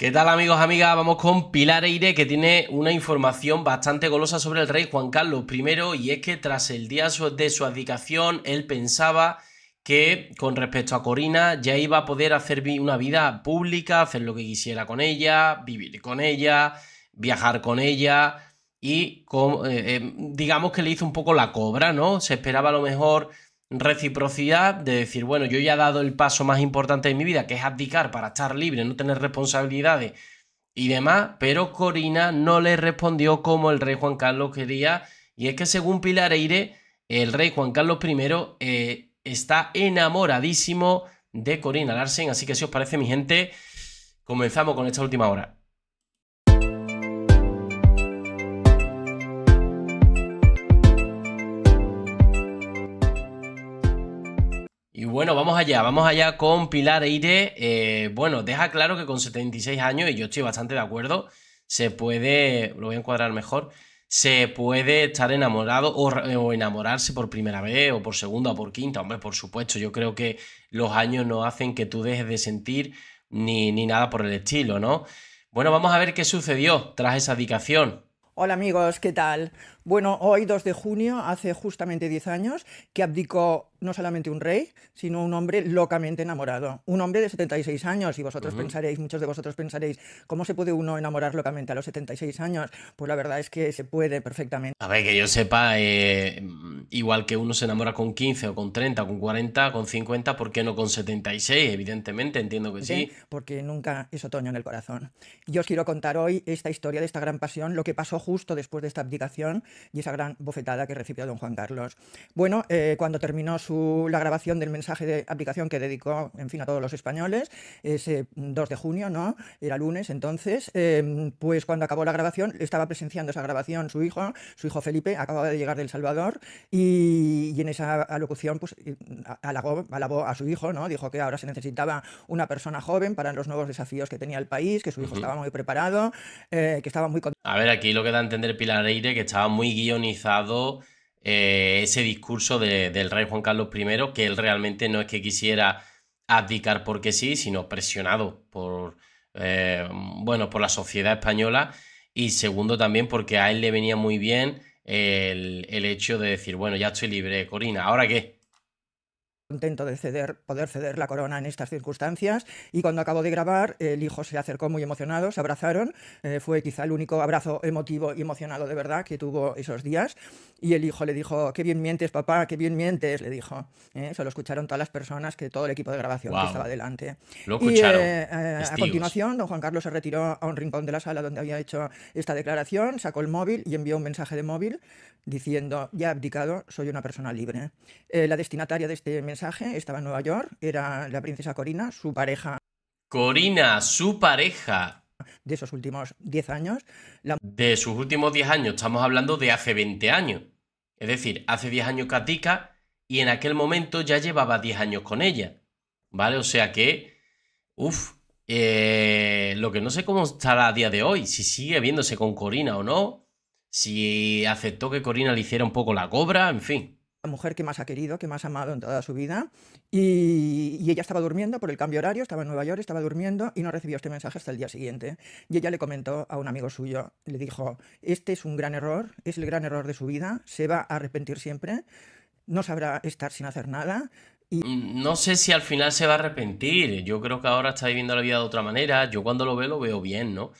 ¿Qué tal amigos, amigas? Vamos con Pilar Eire que tiene una información bastante golosa sobre el rey Juan Carlos I y es que tras el día de su abdicación él pensaba que con respecto a Corina ya iba a poder hacer una vida pública, hacer lo que quisiera con ella, vivir con ella, viajar con ella y eh, eh, digamos que le hizo un poco la cobra, ¿no? Se esperaba a lo mejor reciprocidad de decir, bueno, yo ya he dado el paso más importante de mi vida, que es abdicar para estar libre, no tener responsabilidades y demás, pero Corina no le respondió como el rey Juan Carlos quería, y es que según Pilar Eire, el rey Juan Carlos I eh, está enamoradísimo de Corina Larsen, así que si os parece mi gente, comenzamos con esta última hora. allá, vamos allá con Pilar Eire. Eh, bueno, deja claro que con 76 años, y yo estoy bastante de acuerdo, se puede, lo voy a encuadrar mejor, se puede estar enamorado o, enamorarse por primera vez o por segunda o por quinta. Hombre, por supuesto, yo creo que los años no hacen que tú dejes de sentir ni, ni nada por el estilo, ¿no? Bueno, vamos a ver qué sucedió tras esa dedicación. Hola amigos, ¿qué tal? Bueno, hoy 2 de junio, hace justamente 10 años, que abdicó no solamente un rey, sino un hombre locamente enamorado. Un hombre de 76 años, y vosotros pensaréis, muchos de vosotros pensaréis, ¿cómo se puede uno enamorar locamente a los 76 años? Pues la verdad es que se puede perfectamente. A ver, que yo sepa, eh, igual que uno se enamora con 15 o con 30 o con 40, con 50, ¿por qué no con 76? Evidentemente, entiendo que sí. sí. Porque nunca es otoño en el corazón. Yo os quiero contar hoy esta historia de esta gran pasión, lo que pasó justo después de esta abdicación y esa gran bofetada que recibió don Juan Carlos. Bueno, eh, cuando terminó su, la grabación del mensaje de aplicación que dedicó, en fin, a todos los españoles, ese 2 de junio, ¿no? Era lunes entonces, em, pues cuando acabó la grabación, estaba presenciando esa grabación su hijo, su hijo Felipe, acababa de llegar del Salvador, y, en esa alocución, pues, eh, alabó, a su hijo, ¿no? Dijo que ahora se necesitaba una persona joven para los nuevos desafíos que tenía el país, que su hijo estaba muy preparado, eh, que estaba muy... A ver, aquí lo que da a entender Pilar Eire, que estaba muy muy guionizado eh, ese discurso del rey Juan Carlos I, que él realmente no es que quisiera abdicar porque sí, sino presionado por, eh, bueno, por la sociedad española y segundo también porque a él le venía muy bien el, el hecho de decir, bueno, ya estoy libre, Corina, ¿ahora qué? contento de ceder, poder ceder la corona en estas circunstancias y cuando acabó de grabar el hijo se acercó muy emocionado, se abrazaron, eh, fue quizá el único abrazo emotivo y emocionado de verdad que tuvo esos días y el hijo le dijo, qué bien mientes papá, qué bien mientes, le dijo. ¿eh? eso lo escucharon todas las personas, que todo el equipo de grabación que estaba delante. Lo escucharon. Eh, a continuación, don Juan Carlos se retiró a un rincón de la sala donde había hecho esta declaración, sacó el móvil y envió un mensaje de móvil diciendo, ya he abdicado, soy una persona libre. la destinataria de este mensaje estaba en Nueva York, era la princesa Corina, su pareja. Corina, su pareja. De esos últimos 10 años. De sus últimos 10 años, estamos hablando de hace 20 años. Es decir, hace 10 años Katika y en aquel momento ya llevaba 10 años con ella. ¿Vale? O sea que, uff, eh, lo que no sé cómo estará a día de hoy, si sigue viéndose con Corina o no, si aceptó que Corina le hiciera un poco la cobra, en fin la mujer que más ha querido, que más ha amado en toda su vida, y, ella estaba durmiendo por el cambio horario, estaba en Nueva York, estaba durmiendo y no recibió este mensaje hasta el día siguiente. Y ella le comentó a un amigo suyo, le dijo, este es un gran error, es el gran error de su vida, se va a arrepentir siempre, no sabrá estar sin hacer nada, mm, no sé si al final se va a arrepentir. Yo creo que ahora está viviendo la vida de otra manera. Yo cuando lo veo, lo veo bien, ¿no?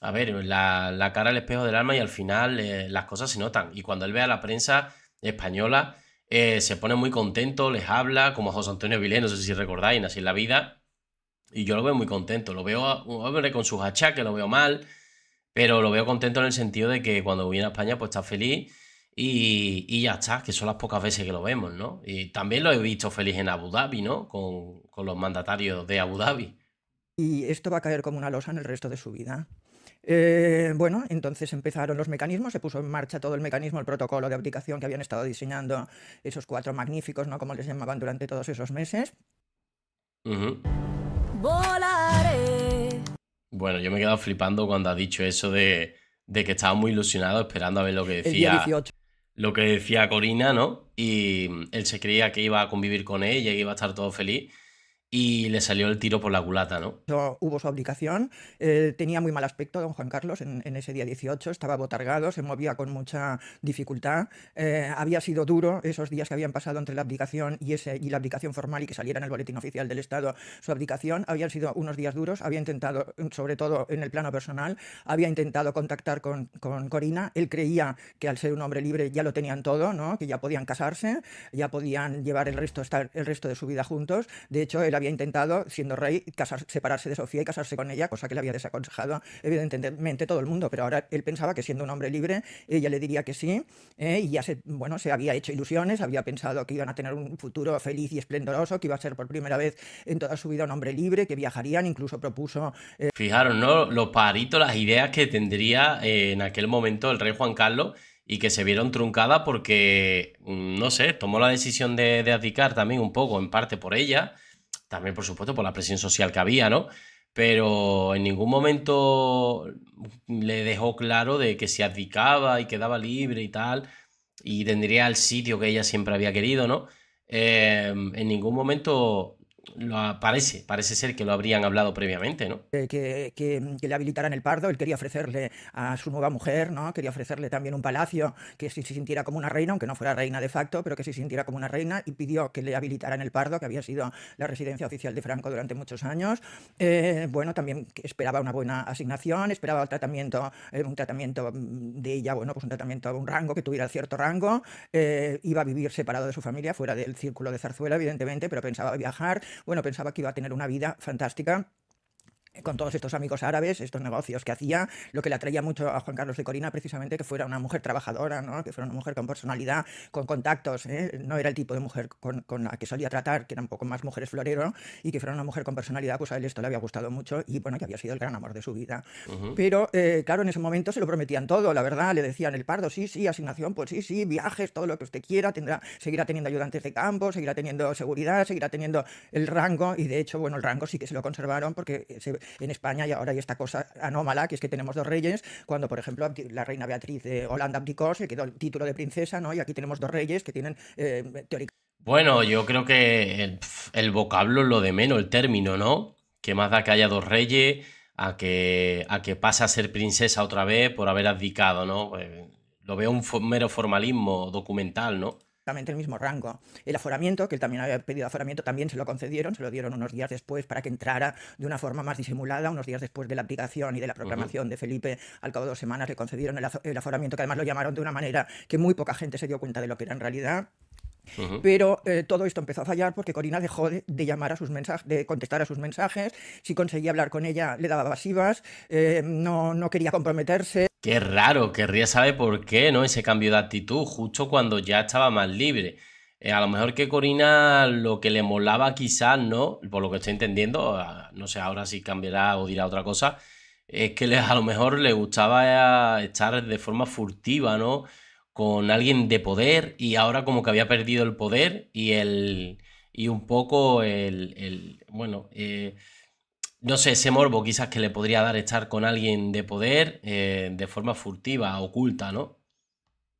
A ver, la, cara al espejo del alma y al final eh, las cosas se notan. Y cuando él ve a la prensa española, eh, se pone muy contento, les habla, como a José Antonio Vilén, no sé si recordáis, Así en la Vida, y yo lo veo muy contento, lo veo hombre con sus achaques, lo veo mal, pero lo veo contento en el sentido de que cuando viene a España pues está feliz y, y ya está, que son las pocas veces que lo vemos, ¿no? Y también lo he visto feliz en Abu Dhabi, ¿no? Con, con los mandatarios de Abu Dhabi. Y esto va a caer como una losa en el resto de su vida. Eh, bueno, entonces empezaron los mecanismos, se puso en marcha todo el mecanismo, el protocolo de aplicación que habían estado diseñando esos cuatro magníficos, ¿no? Como les llamaban durante todos esos meses. Bueno, yo me he quedado flipando cuando ha dicho eso de, de que estaba muy ilusionado esperando a ver lo que decía. Lo que decía Corina, ¿no? Y él se creía que iba a convivir con ella, que iba a estar todo feliz y le salió el tiro por la culata, ¿no? Hubo su abdicación, eh, tenía muy mal aspecto don Juan Carlos en, en, ese día 18, estaba botargado, se movía con mucha dificultad, eh, había sido duro esos días que habían pasado entre la abdicación y, ese, y la abdicación formal y que saliera en el boletín oficial del Estado su abdicación, habían sido unos días duros, había intentado, sobre todo en el plano personal, había intentado contactar con, con Corina, él creía que al ser un hombre libre ya lo tenían todo, ¿no? que ya podían casarse, ya podían llevar el resto, estar el resto de su vida juntos, de hecho él había intentado, siendo rey, separarse de Sofía y casarse con ella, cosa que le había desaconsejado evidentemente todo el mundo, pero ahora él pensaba que siendo un hombre libre, ella le diría que sí, eh, y ya se, bueno, se había hecho ilusiones, había pensado que iban a tener un futuro feliz y esplendoroso, que iba a ser por primera vez en toda su vida un hombre libre, que viajarían, incluso propuso... Eh, Fijaros, ¿no? Los paritos, las ideas que tendría eh, en aquel momento el rey Juan Carlos y que se vieron truncadas porque, mm, no sé, tomó la decisión de, de abdicar también un poco, en parte por ella, también, por supuesto, por la presión social que había, ¿no? Pero en ningún momento le dejó claro de que se abdicaba y quedaba libre y tal, y tendría el sitio que ella siempre había querido, ¿no? Eh, en ningún momento lo parece ser que lo habrían hablado previamente, ¿no? Eh, mm, que, le habilitaran el pardo, él quería ofrecerle a su nueva mujer, ¿no? Quería ofrecerle también un palacio, que se sintiera como una reina, aunque no fuera reina de facto, pero que se sintiera como una reina y pidió que le habilitaran el pardo, que había sido la residencia oficial de Franco durante muchos años. Eh, bueno, también esperaba una buena asignación, esperaba el tratamiento, eh, un tratamiento mm, de ella, bueno, pues un tratamiento, un rango, que tuviera cierto rango, iba a vivir separado de su familia, fuera del círculo de zarzuela, evidentemente, pero pensaba viajar, bueno, pensaba que iba a tener una vida fantástica con todos estos amigos árabes, estos negocios que hacía, lo que le atraía mucho a Juan Carlos de Corina precisamente que fuera una mujer trabajadora, que fuera una mujer con personalidad, con contactos, ¿eh? no era el tipo de mujer con, la que solía tratar, que era un poco más mujeres florero, y que fuera una mujer con personalidad, pues a él esto le había gustado mucho y bueno, que había sido el gran amor de su vida. Pero eh, claro, en ese momento se lo prometían todo, la verdad, le decían el pardo, sí, sí, asignación, pues sí, sí, viajes, todo lo que usted quiera, tendrá, seguirá teniendo ayudantes de campo, seguirá teniendo seguridad, seguirá teniendo el rango, y de hecho, bueno, el rango sí que se lo conservaron porque eh, se en España y ahora hay esta cosa anómala, que es que tenemos dos reyes, cuando por ejemplo la reina Beatriz de Holanda abdicó, se quedó el título de princesa, ¿no? Y aquí tenemos dos reyes que tienen eh, teóricamente... Bueno, yo creo que el, vocablo es lo de menos, el término, ¿no? Que más da que haya dos reyes a que, a pasa a ser princesa otra vez por haber abdicado, ¿no? Eh, lo veo un mero formalismo documental, ¿no? el mismo rango. El aforamiento, que él también había pedido aforamiento, también se lo concedieron, se lo dieron unos días después para que entrara de una forma más disimulada, unos días después de la aplicación y de la proclamación de Felipe, al cabo de dos semanas le concedieron el, el aforamiento, que además lo llamaron de una manera que muy poca gente se dio cuenta de lo que era en realidad. Pero eh, todo esto empezó a fallar porque Corina dejó de, llamar a sus mensajes, de contestar a sus mensajes. Si conseguía hablar con ella, le daba pasivas, eh, no, no quería comprometerse. Qué raro, querría saber por qué, ¿no? Ese cambio de actitud, justo cuando ya estaba más libre. Eh, a lo mejor que Corina lo que le molaba quizás, ¿no? Por lo que estoy entendiendo, no sé ahora si cambiará o dirá otra cosa, es que a lo mejor le gustaba estar de forma furtiva, ¿no? con alguien de poder y ahora como que había perdido el poder y el y un poco el, el bueno eh, no sé ese morbo quizás que le podría dar estar con alguien de poder eh, de forma furtiva oculta no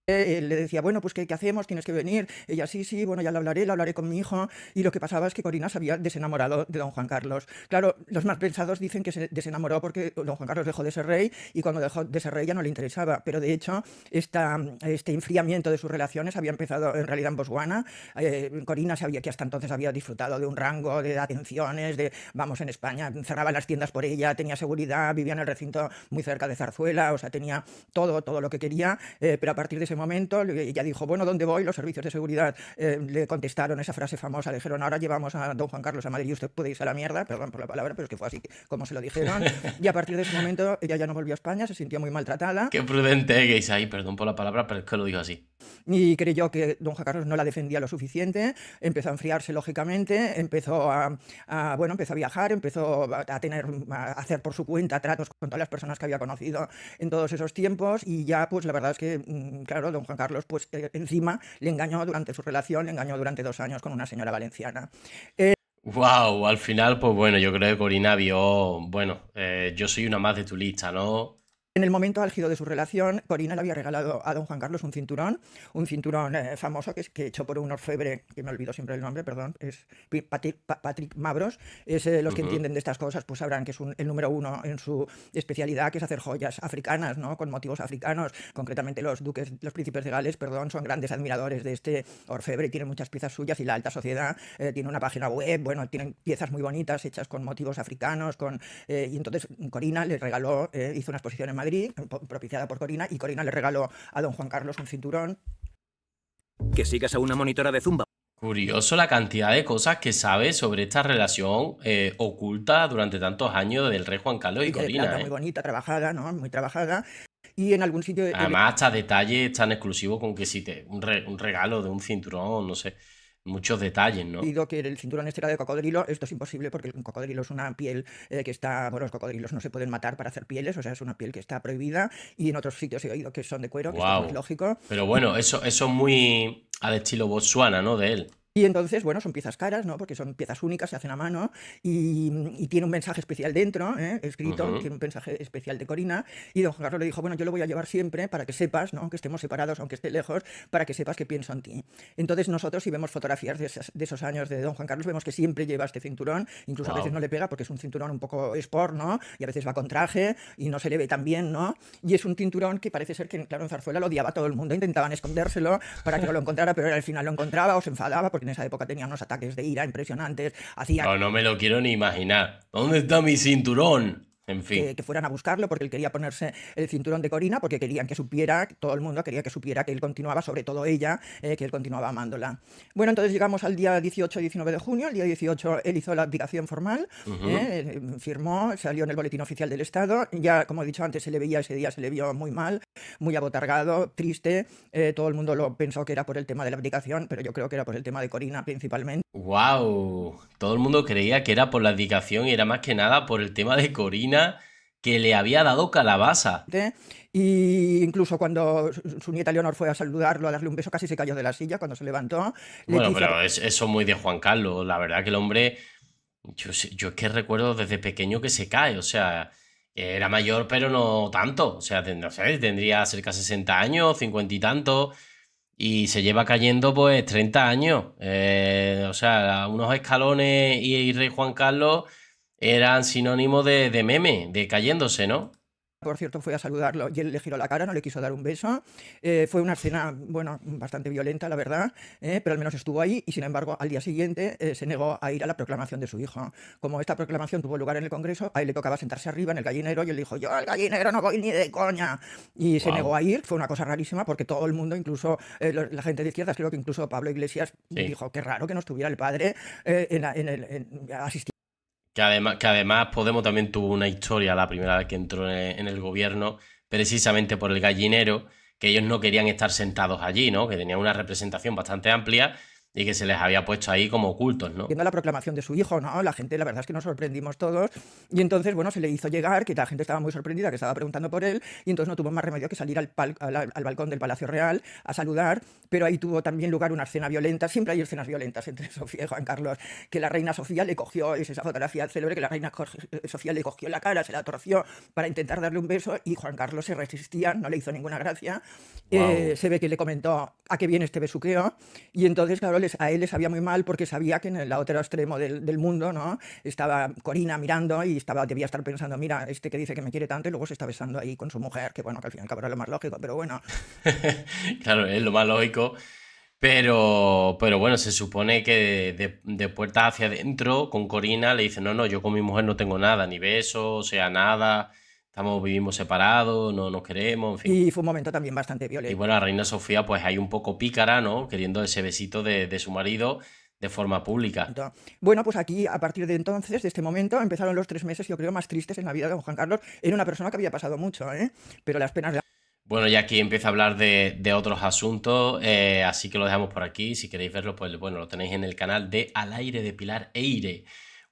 eh, le decía, bueno, pues ¿qué, hacemos? Tienes que venir. Ella, sí, sí, bueno, ya lo hablaré, la hablaré con mi hijo. Y lo que pasaba es que Corina se había desenamorado de don Juan Carlos. Claro, los más pensados dicen que se desenamoró porque don Juan Carlos dejó de ser rey y cuando dejó de ser rey ya no le interesaba. Pero de hecho, esta, este enfriamiento de sus relaciones había empezado en realidad en Botswana. Eh, Corina sabía que hasta entonces había disfrutado de un rango de atenciones, de, vamos, en España, cerraba las tiendas por ella, tenía seguridad, vivía en el recinto muy cerca de Zarzuela, o sea, tenía todo, todo lo que quería. Eh, pero a partir de ese momento. Ella dijo, bueno, ¿dónde voy? Los servicios de seguridad eh, le contestaron esa frase famosa, le dijeron, ahora llevamos a don Juan Carlos a Madrid y usted puede irse a la mierda, perdón por la palabra, pero es que fue así como se lo dijeron. y a partir de ese momento ella ya no volvió a España, se sintió muy maltratada. Qué prudente que es ahí, perdón por la palabra, pero es que lo digo así. Y creyó que don Juan Carlos no la defendía lo suficiente, empezó a enfriarse lógicamente, empezó a, a bueno, empezó a viajar, empezó a tener, a hacer por su cuenta tratos con todas las personas que había conocido en todos esos tiempos y ya pues la verdad es que, mm, claro, don Juan Carlos, pues eh, encima le engañó durante su relación, le engañó durante dos años con una señora valenciana. Eh... Wow, al final, pues bueno, yo creo que Corina vio, bueno, eh, yo soy una más de tu lista, ¿no? En el momento álgido de su relación, Corina le había regalado a don Juan Carlos un cinturón, un cinturón eh, famoso que, es, que hecho por un orfebre, que me olvido siempre el nombre, perdón, es Patrick, Mavros, Mabros. Es, lo eh, los que entienden de estas cosas pues sabrán que es el número uno en su especialidad, que es hacer joyas africanas, ¿no? con motivos africanos. Concretamente los duques, los príncipes de Gales, perdón, son grandes admiradores de este orfebre tienen muchas piezas suyas y la alta sociedad eh, tiene una página web, bueno, tienen piezas muy bonitas hechas con motivos africanos, con, y entonces Corina les regaló, hizo unas posiciones más propiciada por Corina, y Corina le regaló a don Juan Carlos un cinturón. Que sigas a una monitora de Zumba. Curioso la cantidad de cosas que sabe sobre esta relación eh, oculta durante tantos años del rey Juan Carlos y, Corina. ¿eh? Muy bonita, trabajada, ¿no? Muy trabajada. Y en algún sitio. Además, hasta detalles tan exclusivo con que si te. un regalo de un cinturón, no sé. Muchos detalles, ¿no? oído que el cinturón este de cocodrilo, esto es imposible porque el cocodrilo es una piel eh, que está, bueno, los cocodrilos no se pueden matar para hacer pieles, o sea, es una piel que está prohibida y en otros sitios he oído que son de cuero, que es lógico. Pero bueno, eso, eso es muy al estilo Botswana, ¿no? De él. Y entonces, bueno, son piezas caras, ¿no? Porque son piezas únicas, se hacen a mano y, tiene un mensaje especial dentro, ¿eh? escrito, tiene un mensaje especial de Corina. Y don Juan Carlos le dijo, bueno, yo lo voy a llevar siempre para que sepas, ¿no? Aunque estemos separados, aunque esté lejos, para que sepas que pienso en ti. Entonces nosotros, si vemos fotografías de, esos años de don Juan Carlos, vemos que siempre lleva este cinturón, incluso a veces no le pega porque es un cinturón un poco sport, ¿no? Y a veces va con traje y no se le ve tan bien, ¿no? Y es un cinturón que parece ser que, claro, en Zarzuela lo odiaba todo el mundo, intentaban escondérselo para que no lo encontrara, pero al final lo encontraba o se enfadaba porque en esa época tenía unos ataques de ira impresionantes, hacía... No, no me lo quiero ni imaginar. ¿Dónde está mi cinturón? fin. que, fueran a buscarlo porque él quería ponerse el cinturón de Corina porque querían que supiera, todo el mundo quería que supiera que él continuaba, sobre todo ella, eh, que él continuaba amándola. Bueno, entonces llegamos al día 18 y 19 de junio. El día 18 él hizo la abdicación formal, eh, firmó, salió en el boletín oficial del Estado. Ya, como he dicho antes, se le veía ese día, se le vio muy mal, muy abotargado, triste. Eh, todo el mundo lo pensó que era por el tema de la abdicación, pero yo creo que era por el tema de Corina principalmente. ¡Wow! Todo el mundo creía que era por la abdicación y era más que nada por el tema de Corina que le había dado calabaza. ¿Eh? Y incluso cuando su nieta Leonor fue a saludarlo, a darle un beso, casi se cayó de la silla cuando se levantó. Bueno, pero es, eso muy de Juan Carlos. La verdad que el hombre, yo, es que recuerdo desde pequeño que se cae, o sea, era mayor pero no tanto. O sea, no sé, tendría cerca de 60 años, 50 y tanto. Y se lleva cayendo pues 30 años. Eh, o sea, unos escalones y, y Rey Juan Carlos eran sinónimo de, de meme, de cayéndose, ¿no? por cierto, fue a saludarlo y él le giró la cara, no le quiso dar un beso. Eh, fue una escena, bueno, bastante violenta, la verdad, eh, pero al menos estuvo ahí y, sin embargo, al día siguiente eh, se negó a ir a la proclamación de su hijo. Como esta proclamación tuvo lugar en el Congreso, a él le tocaba sentarse arriba en el gallinero y él dijo, yo al gallinero no voy ni de coña. Y se negó a ir. Fue una cosa rarísima porque todo el mundo, incluso la gente de izquierdas, creo que incluso Pablo Iglesias dijo, qué raro que no estuviera el padre en, el, en, asistiendo que además, que además Podemos también tuvo una historia la primera vez que entró en el gobierno, precisamente por el gallinero, que ellos no querían estar sentados allí, ¿no? Que tenían una representación bastante amplia y que se les había puesto ahí como ocultos, ¿no? Viendo la proclamación de su hijo, ¿no? La gente, la verdad es que nos sorprendimos todos. Y entonces, bueno, se le hizo llegar, que la gente estaba muy sorprendida, que estaba preguntando por él, y entonces no tuvo más remedio que salir al, balcón del Palacio Real a saludar, pero ahí tuvo también lugar una escena violenta, siempre hay escenas violentas entre Sofía y Juan Carlos, que la reina Sofía le cogió, es esa fotografía célebre, que la reina eh, Sofía le cogió la cara, se la torció para intentar darle un beso, y Juan Carlos se resistía, no le hizo ninguna gracia. Eh, se ve que le comentó a qué viene este besuqueo, y entonces, claro, a él le sabía muy mal porque sabía que en el otro extremo del, del, mundo ¿no? estaba Corina mirando y estaba, debía estar pensando, mira, este que dice que me quiere tanto y luego se está besando ahí con su mujer, que bueno, que al fin y al cabo era lo más lógico, pero bueno. claro, es lo más lógico. Pero, pero bueno, se supone que de, de puerta hacia adentro, con Corina, le dice, no, no, yo con mi mujer no tengo nada, ni besos, o sea, nada estamos, vivimos separados, no nos queremos, en fin. Y fue un momento también bastante violento. Y bueno, la reina Sofía, pues hay un poco pícara, ¿no? Queriendo ese besito de, su marido de forma pública. Bueno, pues aquí, a partir de entonces, de este momento, empezaron los tres meses, yo creo, más tristes en la vida de Juan Carlos. Era una persona que había pasado mucho, ¿eh? Pero las penas de... Bueno, y aquí empieza a hablar de, otros asuntos, eh, así que lo dejamos por aquí. Si queréis verlo, pues bueno, lo tenéis en el canal de Al aire de Pilar Eire.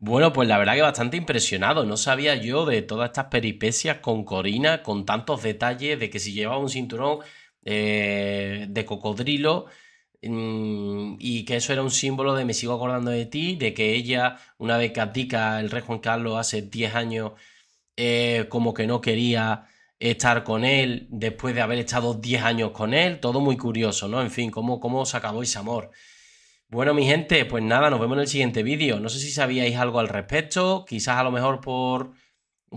Bueno, pues la verdad que bastante impresionado. No sabía yo de todas estas peripecias con Corina, con tantos detalles de que si llevaba un cinturón eh, de cocodrilo mm, y que eso era un símbolo de me sigo acordando de ti, de que ella, una vez que abdica el rey Juan Carlos hace 10 años, eh, como que no quería estar con él después de haber estado 10 años con él. Todo muy curioso, ¿no? En fin, cómo, cómo se acabó ese amor. Bueno, mi gente, pues nada, nos vemos en el siguiente vídeo. No sé si sabíais algo al respecto, quizás a lo mejor por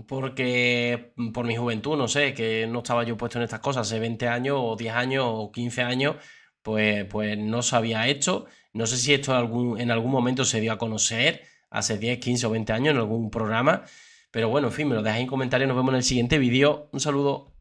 porque por mi juventud, no sé, que no estaba yo puesto en estas cosas hace 20 años o 10 años o 15 años, pues, pues no sabía esto. No sé si esto en algún, en algún momento se dio a conocer hace 10, 15 o 20 años en algún programa. Pero bueno, en fin, me lo dejáis en comentarios. Nos vemos en el siguiente vídeo. Un saludo.